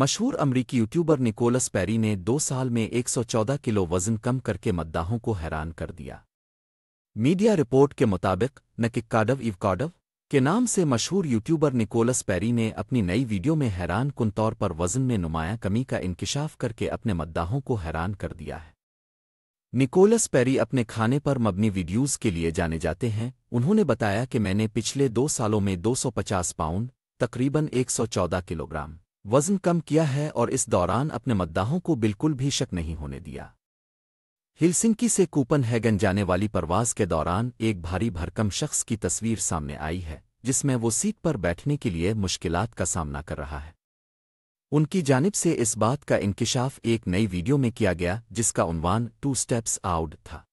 मशहूर अमरीकी YouTuber Nicholas पैरी ने दो साल में 114 किलो वजन कम करके मद्दाहों को हैरान कर दिया मीडिया रिपोर्ट के मुताबिक नकिक्काडव इवकाडव के नाम से मशहूर यूट्यूबर निकोलस पैरी ने अपनी नई वीडियो में हैरान कन तौर पर वजन में नुमाया कमी का इंकशाफ करके अपने मद्दाहों को हैरान कर दिया है निकोलस पैरी अपने खाने पर मबनी वीडियोज़ के लिए जाने जाते हैं उन्होंने बताया कि मैंने पिछले दो सालों में 250 पाउंड तकरीबन 114 किलोग्राम वज़न कम किया है और इस दौरान अपने मद्दाहों को बिल्कुल भी शक नहीं होने दिया हिलसिंकी से कूपन हैगन जाने वाली परवाज के दौरान एक भारी भरकम शख्स की तस्वीर सामने आई है जिसमें वो सीट पर बैठने के लिए मुश्किलात का सामना कर रहा है उनकी जानिब से इस बात का इंकशाफ एक नई वीडियो में किया गया जिसका उन्वान टू स्टेप्स आउट था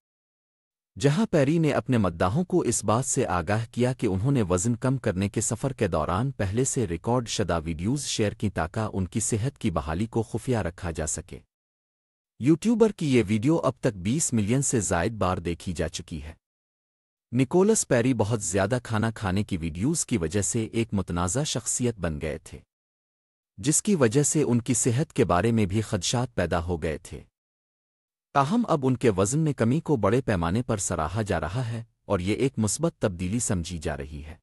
जहां पैरी ने अपने मद्दाहों को इस बात से आगाह किया कि उन्होंने वजन कम करने के सफ़र के दौरान पहले से रिकॉर्ड शदा वीडियोज़ शेयर की ताका उनकी सेहत की बहाली को खुफिया रखा जा सके यूट्यूबर की ये वीडियो अब तक 20 मिलियन से जायद बार देखी जा चुकी है निकोलस पैरी बहुत ज़्यादा खाना खाने की वीडियोज़ की वजह से एक मुतनाज़ा शख्सियत बन गए थे जिसकी वजह से उनकी सेहत के बारे में भी खदशात पैदा हो गए थे ताहम अब उनके वजन में कमी को बड़े पैमाने पर सराहा जा रहा है और ये एक मुस्बत तब्दीली समझी जा रही है